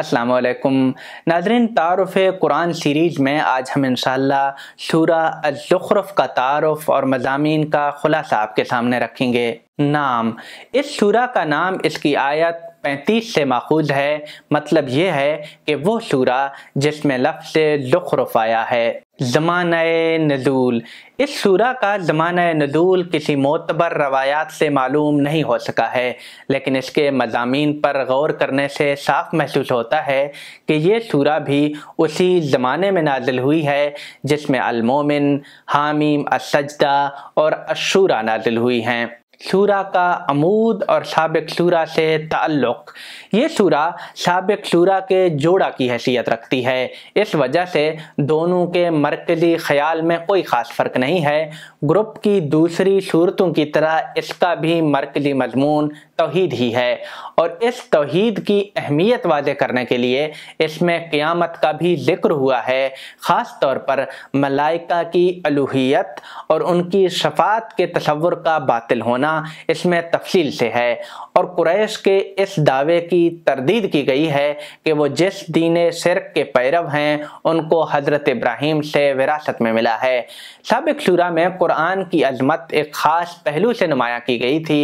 अस्सलाम वालेकुम तारफ़ कुरान सीरीज़ में आज हम इनशाला शूरा अलखरफ़ का तारफ़ और मजामी का खुलासा आपके सामने रखेंगे नाम इस शूरा का नाम इसकी आयत पैंतीस से माखूज है मतलब ये है कि वो शूरा जिसमें लफ्ज़ लखरफ आया है ज़मान नज़ूल इस सूरा का ज़मान नज़ूल किसी मोतबर रवायात से मालूम नहीं हो सका है लेकिन इसके मजामी पर गौर करने से साफ महसूस होता है कि ये सूरा भी उसी ज़माने में नाजिल हुई है जिसमें अलमोमिन हामीम असजदा और अशूरा नाजिल हुई हैं सूरा का अमूद और सबक सूरा से ताल्लुक़ ये सूरा सबक सूरा के जोड़ा की हैसियत रखती है इस वजह से दोनों के मरकज़ी ख्याल में कोई ख़ास फ़र्क नहीं है ग्रुप की दूसरी सूरतों की तरह इसका भी मरकज़ी मजमून तोहीद ही है और इस तोहीद की अहमियत वादे करने के लिए इसमें क़ियामत का भी जिक्र हुआ है ख़ास तौर पर मलाइका की अलूहियत और उनकी शफात के तस्वुर का बातिल होना इसमें तफसील से है और कुरैश के इस दावे की तरदीद की गई है कि वो जिस दीन शिरक के पैरव हैं उनको हज़रत इब्राहिम से विरासत में मिला है सबक शुरा में कुरान की अजमत एक ख़ास पहलू से नुमाया की गई थी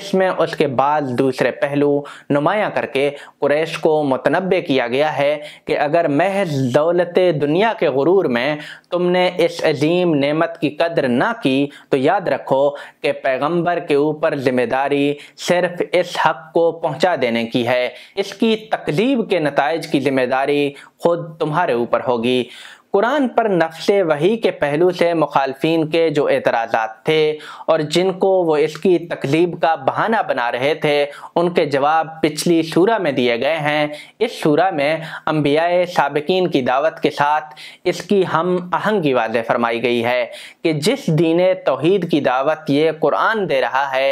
इसमें उसके बाद दूसरे पहलू नुमाया करके कुरैश को मतनबे किया गया है कि अगर महज दौलत दुनिया के गुरूर में तुमने इस अजीम नेमत की कदर ना की तो याद रखो कि पैगंबर के ऊपर जिम्मेदारी सिर्फ इस हक को पहुंचा देने की है इसकी तकलीब के नतज की जिम्मेदारी खुद तुम्हारे ऊपर होगी कुरान पर नफ्स वही के पहलू से मुखालफी के जो एतराज़ात थे और जिनको वो इसकी तकलीब का बहाना बना रहे थे उनके जवाब पिछली सूरा में दिए गए हैं इस सूरा में अम्बिया सबकिन की दावत के साथ इसकी हम आहंगी वाज फरमाई गई है कि जिस दीन तोहद की दावत ये कुरान दे रहा है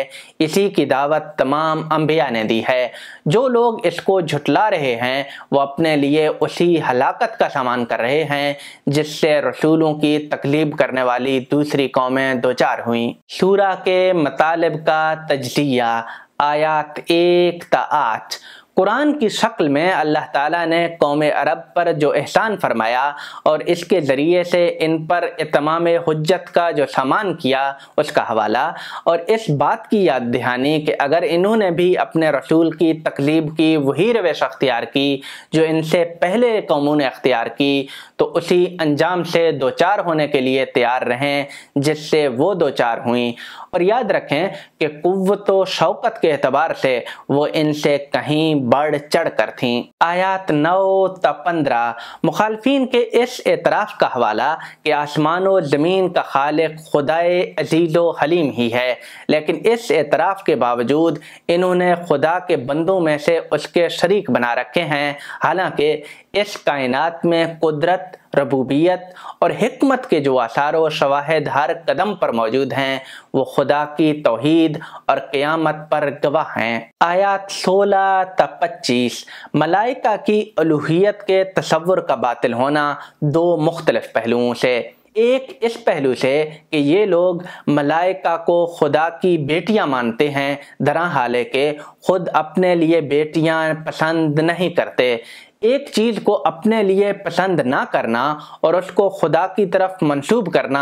इसी की दावत तमाम अम्बिया ने दी है जो लोग इसको झुटला रहे हैं वो अपने लिए उसी हलाकत का सामान कर रहे हैं जिससे रसूलों की तकलीब करने वाली दूसरी कौमें दो चार हुई शूरा के मतलब का तजिया आयात एक ता आठ कुरान की शक्ल में अल्लाह ताला ने कौम अरब पर जो एहसान फरमाया और इसके ज़रिए से इन पर तमाम हजत का जो सामान किया उसका हवाला और इस बात की याद दहानी कि अगर इन्होंने भी अपने रसूल की तकलीब की वही रवेश अख्तियार की जो इनसे पहले कौमों ने अख्तियार की तो उसी अंजाम से दो चार होने के लिए तैयार रहें जिससे वो दो चार हुई और याद रखें कि कुत शौकत के अतबार से वो इनसे कहीं बढ़ चढ़ कर थी आयात नौ त पंद्रह मुखालफन के इस एतराफ़ का हवाला कि आसमान व ज़मीन का खालिक खुदाए अजीज़ हलीम ही है लेकिन इस एतराफ़ के बावजूद इन्होंने खुदा के बंदों में से उसके शरीक बना रखे हैं हालांकि इस कायनात में कुदरत रबूबियत और हमत के जो आसार व शवाहद हर कदम पर मौजूद हैं वो खुदा की तोहद और क़्यामत पर गवाह हैं आयात सोलह तक पच्चीस मलाइका की अलूहियत के तस्वुर का बातिल होना दो मुख्तलफ पहलुओं से एक इस पहलू से कि ये लोग मलाइका को खुदा की बेटियां मानते हैं दरा हाले के खुद अपने लिए बेटियां पसंद नहीं करते एक चीज़ को अपने लिए पसंद ना करना और उसको खुदा की तरफ मंसूब करना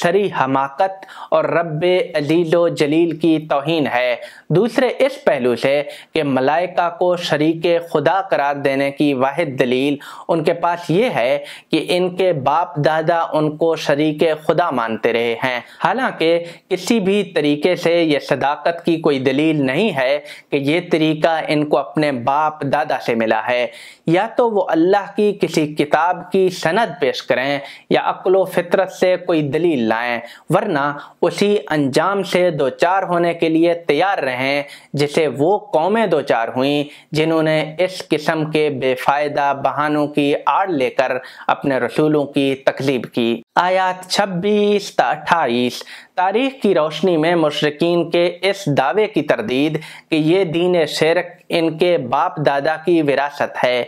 शरी हमाकत और रब अजीज़ जलील की तोहन है दूसरे इस पहलू से कि मलाइका को शरीक खुदा करार देने की वाद दलील उनके पास ये है कि इनके बाप दादा उनको शरीक खुदा मानते रहे हैं हालांकि किसी भी तरीके से यह सदाकत की कोई दलील नहीं है कि ये तरीका इनको अपने बाप दादा से मिला है या या तो वो अल्लाह की किसी किताब की सनद पेश करें या अक्लो फितरत से कोई दलील लाएं वरना उसी अंजाम से दो चार होने के लिए तैयार रहें जिसे वो कौमें दो चार हुई जिन्होंने इस किस्म के बेफायदा बहानों की आड़ लेकर अपने रसूलों की तकलीब की आयात छब्बीस अट्ठाईस तारीख की रोशनी में मशरकिन के इस दावे की तरदीद कि ये दीन शेरक इनके बाप दादा की विरासत है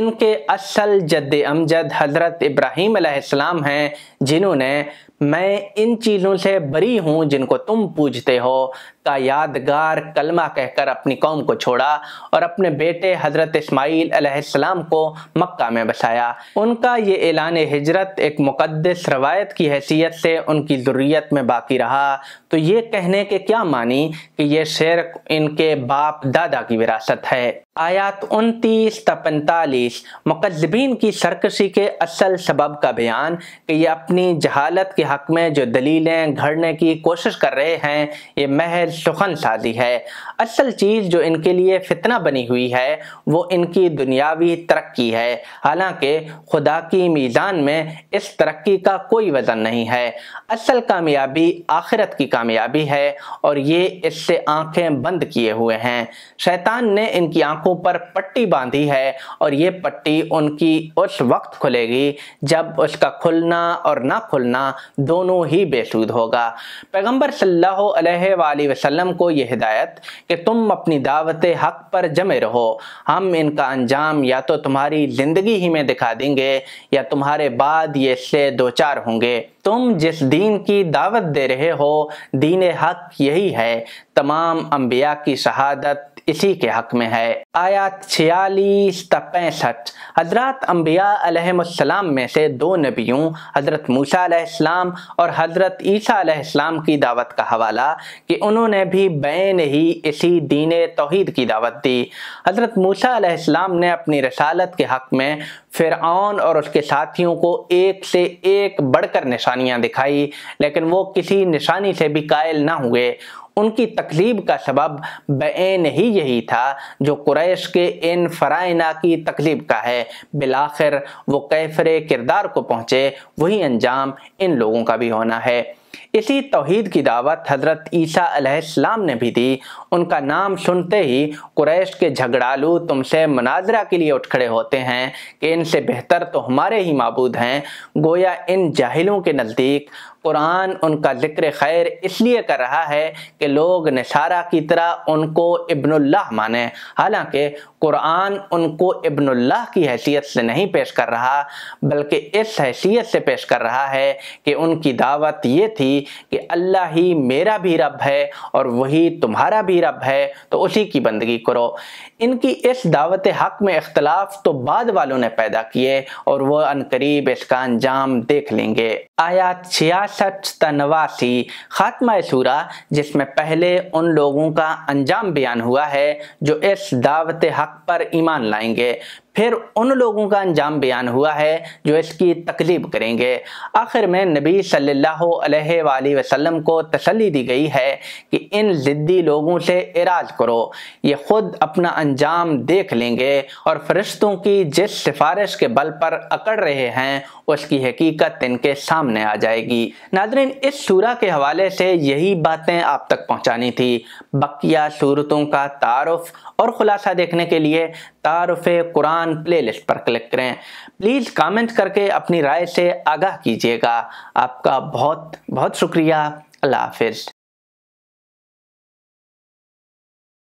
इनके असल जद अमजद हज़रत इब्राहिम आसमाम हैं जिन्होंने मैं इन चीज़ों से बरी हूँ जिनको तुम पूजते हो का यादगार कलमा कहकर अपनी कौम को छोड़ा और अपने बेटे हजरत इस्माईल अलैहिस्सलाम को मक्का में बसाया उनका ये ऐलान हिजरत एक मुकदस रवायत की हैसियत से उनकी ज़रूरीत में बाकी रहा तो ये कहने के क्या मानी कि यह शेर इनके बाप दादा की विरासत है आयात उनतीस त पैंतालीस मुकदबिन की सरकशी के असल सबब का बयान कि ये अपनी जहालत के हक में जो दलीलें घड़ने की कोशिश कर रहे हैं ये महज सुखन साधी है असल चीज़ जो इनके लिए फितना बनी हुई है वो इनकी दुनियावी तरक्की है हालांकि खुदा की मीज़ान में इस तरक्की का कोई वज़न नहीं है असल कामयाबी आखिरत की कामयाबी है और ये इससे आंखें बंद किए हुए हैं शैतान ने इनकी आंखों पर पट्टी बांधी है और ये पट्टी उनकी उस वक्त खुलेगी जब उसका खुलना और ना खुलना दोनों ही बेसूद होगा पैगम्बर सल्ला वसल्लम को यह हिदायत कि तुम अपनी दावत हक पर जमे रहो हम इनका अंजाम या तो तुम्हारी ज़िंदगी ही में दिखा देंगे या तुम्हारे बाद ये से दो चार होंगे तुम जिस दीन की दावत दे रहे हो दीन हक यही है तमाम अम्बिया की शहादत इसी के हक में है आयात छियालीस पैंसठ हजरत अम्बियाम में से दो नबियों हजरत मूसम और हजरत ईसीम की दावत का हवाला कि उन्होंने भी बैन ही इसी दीन तोहद की दावत दी हजरत मूसम ने अपनी रसालत के हक में फ़िरौन और उसके साथियों को एक से एक बढ़कर निशानियाँ दिखाई लेकिन वो किसी निशानी से भी कायल ना हुए उनकी तकलीब का सबब बन ही यही था जो कुरैश के इन फ़राइना की तकलीब का है बिलाखिर वो कैफरे किरदार को पहुँचे वही अंजाम इन लोगों का भी होना है इसी तोहद की दावत हज़रत ईसा ने भी दी उनका नाम सुनते ही कुरैश के झगड़ालू तुमसे मनाजरा के लिए उठ खड़े होते हैं कि इनसे बेहतर तो हमारे ही मबूद हैं गोया इन जाहिलों के नज़दीक कुरान उनका जिक्र खैर इसलिए कर रहा है कि लोग नशारा की तरह उनको इब्नुल्लाह माने हालांकि कुरान उनको इब्नुल्लाह की हैसियत से नहीं पेश कर रहा बल्कि इस हैसियत से पेश कर रहा है कि उनकी दावत ये थी थी कि अल्लाह ही मेरा भी रब है और वही तुम्हारा भी रब है तो उसी की बंदगी करो इनकी इस दावत हक में इख्तलाफ तो बाद वालों ने पैदा किए और वह अनकरीब इसका अंजाम देख लेंगे आयात छियासठ तनवासी खात्मा सूरा जिसमें पहले उन लोगों का अंजाम बयान हुआ है जो इस दावत हक पर ईमान लाएंगे फिर उन लोगों का अंजाम बयान हुआ है जो इसकी तकलीब करेंगे आखिर में नबी सल्लल्लाहु अलैहि वसल्लम को तसली दी गई है कि इन ज़िद्दी लोगों से इराज करो ये ख़ुद अपना अंजाम देख लेंगे और फरिश्तों की जिस सिफारिश के बल पर अकड़ रहे हैं उसकी हकीकत इनके सामने आ जाएगी नादरीन इस सूरा के हवाले से यही बातें आप तक पहुँचानी थी बकिया सूरतों का तारफ़ और ख़ुलासा देखने के लिए तारफ़ कुरान प्ले प्लेलिस्ट पर क्लिक करें प्लीज़ कमेंट करके अपनी राय से आगाह कीजिएगा आपका बहुत बहुत शुक्रिया अल्लाह हाफिज़